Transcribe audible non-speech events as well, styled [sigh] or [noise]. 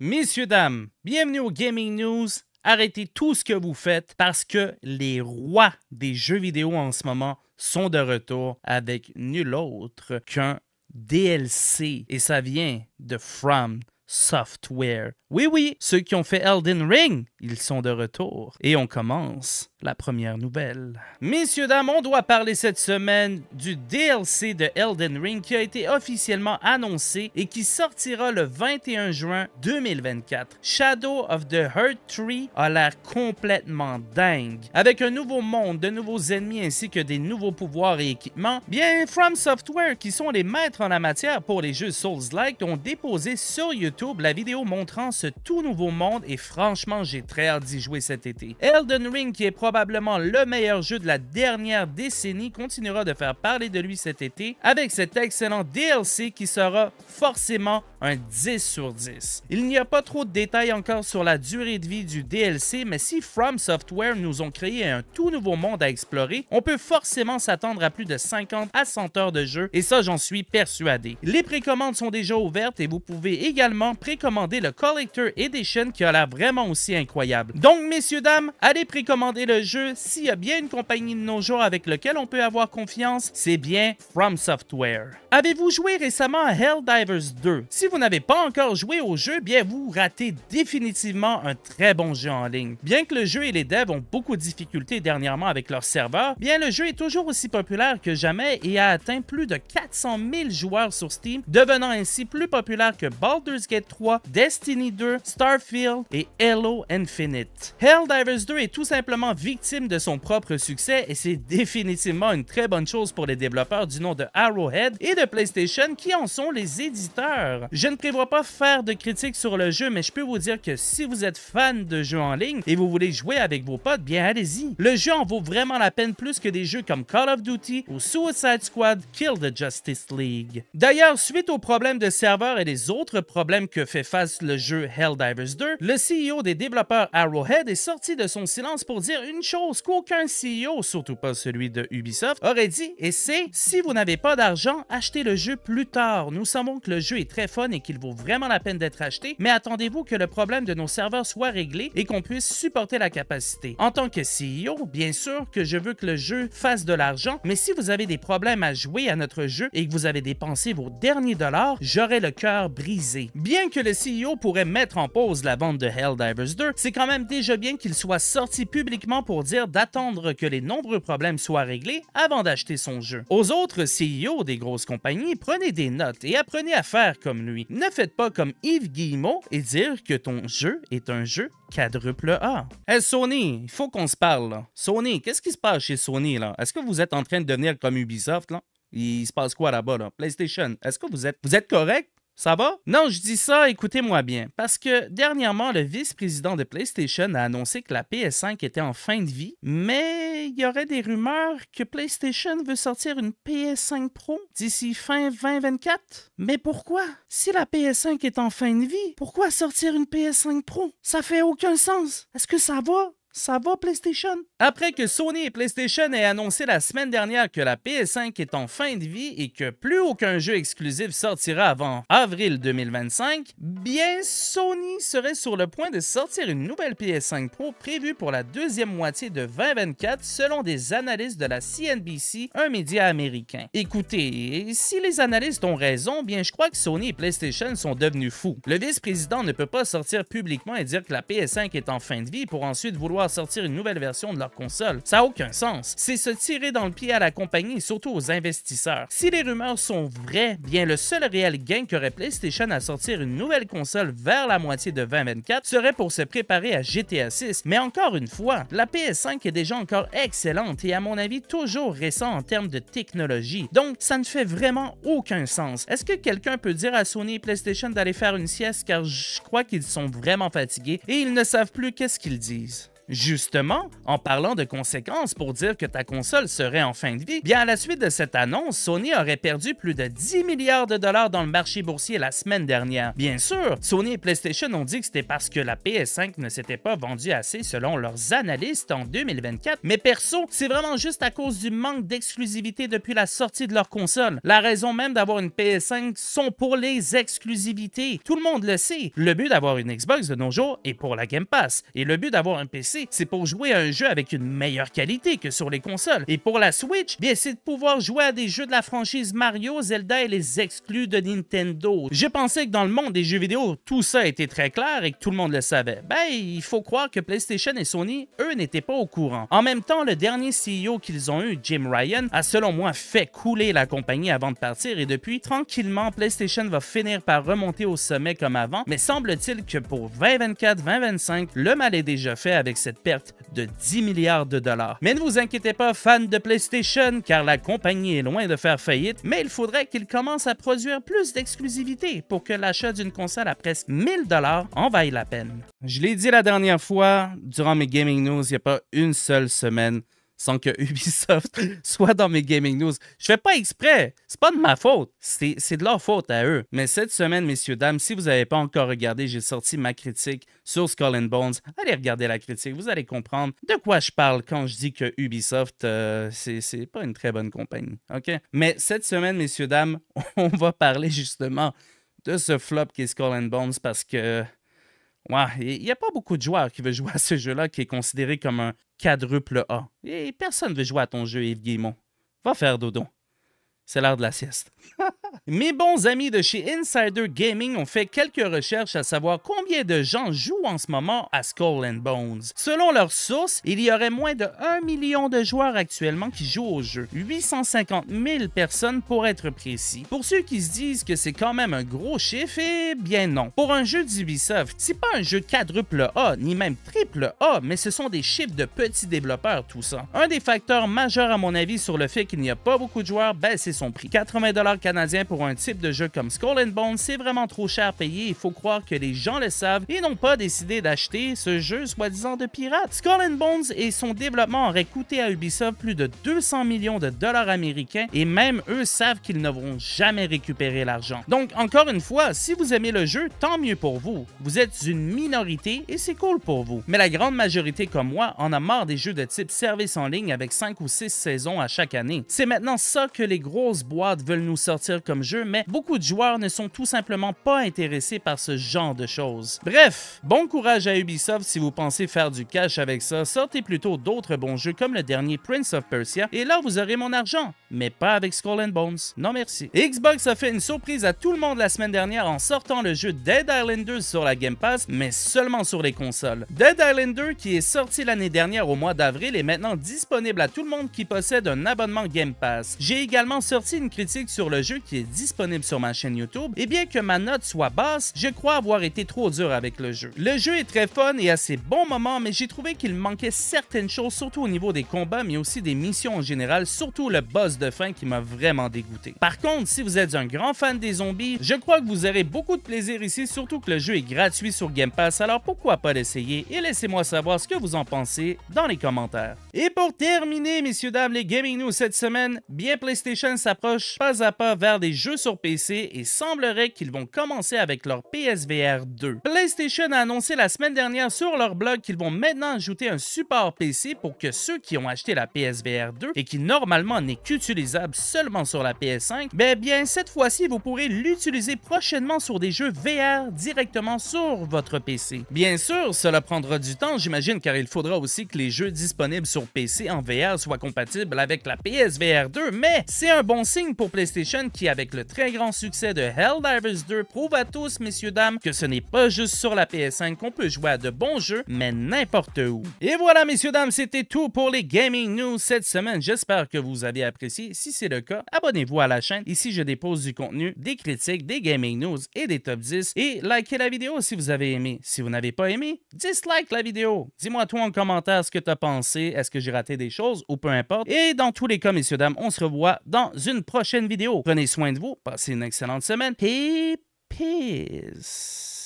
Messieurs, dames, bienvenue au Gaming News. Arrêtez tout ce que vous faites parce que les rois des jeux vidéo en ce moment sont de retour avec nul autre qu'un DLC. Et ça vient de From Software oui, oui, ceux qui ont fait Elden Ring, ils sont de retour. Et on commence la première nouvelle. Messieurs, dames, on doit parler cette semaine du DLC de Elden Ring qui a été officiellement annoncé et qui sortira le 21 juin 2024. Shadow of the Heart Tree a l'air complètement dingue. Avec un nouveau monde, de nouveaux ennemis ainsi que des nouveaux pouvoirs et équipements, bien From Software, qui sont les maîtres en la matière pour les jeux Souls-like, ont déposé sur YouTube la vidéo montrant ce tout nouveau monde et franchement, j'ai très hâte d'y jouer cet été. Elden Ring, qui est probablement le meilleur jeu de la dernière décennie, continuera de faire parler de lui cet été avec cet excellent DLC qui sera forcément un 10 sur 10. Il n'y a pas trop de détails encore sur la durée de vie du DLC, mais si From Software nous ont créé un tout nouveau monde à explorer, on peut forcément s'attendre à plus de 50 à 100 heures de jeu, et ça j'en suis persuadé. Les précommandes sont déjà ouvertes et vous pouvez également précommander le Collection des Edition qui a l'air vraiment aussi incroyable. Donc, messieurs, dames, allez précommander le jeu. S'il y a bien une compagnie de nos jours avec laquelle on peut avoir confiance, c'est bien From Software. Avez-vous joué récemment à Helldivers 2? Si vous n'avez pas encore joué au jeu, bien vous ratez définitivement un très bon jeu en ligne. Bien que le jeu et les devs ont beaucoup de difficultés dernièrement avec leurs serveur, bien le jeu est toujours aussi populaire que jamais et a atteint plus de 400 000 joueurs sur Steam, devenant ainsi plus populaire que Baldur's Gate 3, Destiny Starfield et Hello Infinite. Helldivers 2 est tout simplement victime de son propre succès et c'est définitivement une très bonne chose pour les développeurs du nom de Arrowhead et de PlayStation qui en sont les éditeurs. Je ne prévois pas faire de critiques sur le jeu, mais je peux vous dire que si vous êtes fan de jeux en ligne et vous voulez jouer avec vos potes, bien allez-y. Le jeu en vaut vraiment la peine plus que des jeux comme Call of Duty ou Suicide Squad Kill the Justice League. D'ailleurs, suite aux problèmes de serveur et les autres problèmes que fait face le jeu Helldivers 2, le CEO des développeurs Arrowhead est sorti de son silence pour dire une chose qu'aucun CEO, surtout pas celui de Ubisoft, aurait dit, et c'est si vous n'avez pas d'argent, achetez le jeu plus tard. Nous savons que le jeu est très fun et qu'il vaut vraiment la peine d'être acheté, mais attendez-vous que le problème de nos serveurs soit réglé et qu'on puisse supporter la capacité. En tant que CEO, bien sûr que je veux que le jeu fasse de l'argent, mais si vous avez des problèmes à jouer à notre jeu et que vous avez dépensé vos derniers dollars, j'aurai le cœur brisé. Bien que le CEO pourrait même mettre en pause la vente de Helldivers 2, c'est quand même déjà bien qu'il soit sorti publiquement pour dire d'attendre que les nombreux problèmes soient réglés avant d'acheter son jeu. Aux autres CEO des grosses compagnies, prenez des notes et apprenez à faire comme lui. Ne faites pas comme Yves Guillemot et dire que ton jeu est un jeu quadruple A. Hey Sony, il faut qu'on se parle. Sony, qu'est-ce qui se passe chez Sony là? Est-ce que vous êtes en train de devenir comme Ubisoft là? Il se passe quoi là-bas, là? PlayStation, est-ce que vous êtes, vous êtes correct? Ça va? Non, je dis ça, écoutez-moi bien. Parce que dernièrement, le vice-président de PlayStation a annoncé que la PS5 était en fin de vie, mais il y aurait des rumeurs que PlayStation veut sortir une PS5 Pro d'ici fin 2024. Mais pourquoi? Si la PS5 est en fin de vie, pourquoi sortir une PS5 Pro? Ça fait aucun sens. Est-ce que ça va? Ça va, PlayStation? Après que Sony et PlayStation aient annoncé la semaine dernière que la PS5 est en fin de vie et que plus aucun jeu exclusif sortira avant avril 2025, bien Sony serait sur le point de sortir une nouvelle PS5 Pro prévue pour la deuxième moitié de 2024 selon des analystes de la CNBC, un média américain. Écoutez, si les analystes ont raison, bien je crois que Sony et PlayStation sont devenus fous. Le vice-président ne peut pas sortir publiquement et dire que la PS5 est en fin de vie pour ensuite vouloir à sortir une nouvelle version de leur console. Ça n'a aucun sens. C'est se tirer dans le pied à la compagnie et surtout aux investisseurs. Si les rumeurs sont vraies, bien le seul réel gain qu'aurait PlayStation à sortir une nouvelle console vers la moitié de 2024 serait pour se préparer à GTA 6. Mais encore une fois, la PS5 est déjà encore excellente et à mon avis toujours récent en termes de technologie. Donc ça ne fait vraiment aucun sens. Est-ce que quelqu'un peut dire à Sony et PlayStation d'aller faire une sieste car je crois qu'ils sont vraiment fatigués et ils ne savent plus qu'est-ce qu'ils disent. Justement, en parlant de conséquences pour dire que ta console serait en fin de vie, bien à la suite de cette annonce, Sony aurait perdu plus de 10 milliards de dollars dans le marché boursier la semaine dernière. Bien sûr, Sony et PlayStation ont dit que c'était parce que la PS5 ne s'était pas vendue assez selon leurs analystes en 2024, mais perso, c'est vraiment juste à cause du manque d'exclusivité depuis la sortie de leur console. La raison même d'avoir une PS5 sont pour les exclusivités. Tout le monde le sait. Le but d'avoir une Xbox de nos jours est pour la Game Pass et le but d'avoir un PC c'est pour jouer à un jeu avec une meilleure qualité que sur les consoles. Et pour la Switch, bien c'est de pouvoir jouer à des jeux de la franchise Mario, Zelda et les exclus de Nintendo. J'ai pensé que dans le monde des jeux vidéo, tout ça était très clair et que tout le monde le savait. Ben, il faut croire que PlayStation et Sony, eux, n'étaient pas au courant. En même temps, le dernier CEO qu'ils ont eu, Jim Ryan, a selon moi fait couler la compagnie avant de partir et depuis, tranquillement, PlayStation va finir par remonter au sommet comme avant, mais semble-t-il que pour 2024-2025, le mal est déjà fait avec cette cette perte de 10 milliards de dollars. Mais ne vous inquiétez pas, fans de PlayStation, car la compagnie est loin de faire faillite, mais il faudrait qu'ils commencent à produire plus d'exclusivités pour que l'achat d'une console à presque 1000 dollars en vaille la peine. Je l'ai dit la dernière fois, durant mes gaming news, il n'y a pas une seule semaine sans que Ubisoft [laughs] soit dans mes gaming news. Je fais pas exprès. C'est pas de ma faute. C'est de leur faute à eux. Mais cette semaine, messieurs, dames, si vous n'avez pas encore regardé, j'ai sorti ma critique sur Skull Bones. Allez regarder la critique. Vous allez comprendre de quoi je parle quand je dis que Ubisoft, euh, ce c'est pas une très bonne compagnie. OK? Mais cette semaine, messieurs, dames, [laughs] on va parler justement de ce flop qui est Skull Bones parce que il n'y a pas beaucoup de joueurs qui veulent jouer à ce jeu-là qui est considéré comme un quadruple A. Et personne ne veut jouer à ton jeu, Yves Guillemot. Va faire dodo. C'est l'heure de la sieste. [laughs] Mes bons amis de chez Insider Gaming ont fait quelques recherches à savoir combien de gens jouent en ce moment à Skull and Bones. Selon leurs sources, il y aurait moins de 1 million de joueurs actuellement qui jouent au jeu. 850 000 personnes pour être précis. Pour ceux qui se disent que c'est quand même un gros chiffre, eh bien non. Pour un jeu d'Ubisoft, c'est pas un jeu quadruple A, ni même triple A, mais ce sont des chiffres de petits développeurs tout ça. Un des facteurs majeurs à mon avis sur le fait qu'il n'y a pas beaucoup de joueurs, ben, c'est son prix. 80 canadiens pour un type de jeu comme Skull and Bones, c'est vraiment trop cher à payer. Il faut croire que les gens le savent et n'ont pas décidé d'acheter ce jeu soi-disant de pirate. Skull and Bones et son développement auraient coûté à Ubisoft plus de 200 millions de dollars américains et même eux savent qu'ils ne vont jamais récupérer l'argent. Donc encore une fois, si vous aimez le jeu, tant mieux pour vous. Vous êtes une minorité et c'est cool pour vous. Mais la grande majorité comme moi en a marre des jeux de type service en ligne avec 5 ou 6 saisons à chaque année. C'est maintenant ça que les grosses boîtes veulent nous sortir jeu, mais beaucoup de joueurs ne sont tout simplement pas intéressés par ce genre de choses. Bref, bon courage à Ubisoft si vous pensez faire du cash avec ça, sortez plutôt d'autres bons jeux comme le dernier Prince of Persia, et là vous aurez mon argent, mais pas avec Skull and Bones. Non merci. Xbox a fait une surprise à tout le monde la semaine dernière en sortant le jeu Dead Island 2 sur la Game Pass, mais seulement sur les consoles. Dead Island 2, qui est sorti l'année dernière au mois d'avril, est maintenant disponible à tout le monde qui possède un abonnement Game Pass. J'ai également sorti une critique sur le jeu qui disponible sur ma chaîne YouTube, et bien que ma note soit basse, je crois avoir été trop dur avec le jeu. Le jeu est très fun et a ses bons moments, mais j'ai trouvé qu'il manquait certaines choses, surtout au niveau des combats, mais aussi des missions en général, surtout le boss de fin qui m'a vraiment dégoûté. Par contre, si vous êtes un grand fan des zombies, je crois que vous aurez beaucoup de plaisir ici, surtout que le jeu est gratuit sur Game Pass, alors pourquoi pas l'essayer et laissez-moi savoir ce que vous en pensez dans les commentaires. Et pour terminer, messieurs, dames, les gaming news cette semaine, bien PlayStation s'approche pas à pas vers des jeux sur PC et semblerait qu'ils vont commencer avec leur PSVR 2. PlayStation a annoncé la semaine dernière sur leur blog qu'ils vont maintenant ajouter un support PC pour que ceux qui ont acheté la PSVR 2 et qui normalement n'est qu'utilisable seulement sur la PS5, ben bien cette fois-ci vous pourrez l'utiliser prochainement sur des jeux VR directement sur votre PC. Bien sûr, cela prendra du temps, j'imagine, car il faudra aussi que les jeux disponibles sur PC en VR soient compatibles avec la PSVR 2, mais c'est un bon signe pour PlayStation qui a avec le très grand succès de Helldivers 2 prouve à tous, messieurs dames, que ce n'est pas juste sur la PS5 qu'on peut jouer à de bons jeux, mais n'importe où. Et voilà, messieurs dames, c'était tout pour les gaming news cette semaine. J'espère que vous avez apprécié. Si c'est le cas, abonnez-vous à la chaîne. Ici, je dépose du contenu, des critiques, des gaming news et des top 10. Et likez la vidéo si vous avez aimé. Si vous n'avez pas aimé, dislike la vidéo. Dis-moi toi en commentaire ce que tu as pensé. Est-ce que j'ai raté des choses ou peu importe. Et dans tous les cas, messieurs dames, on se revoit dans une prochaine vidéo. Prenez soin de vous. Passez une excellente semaine. Et peace.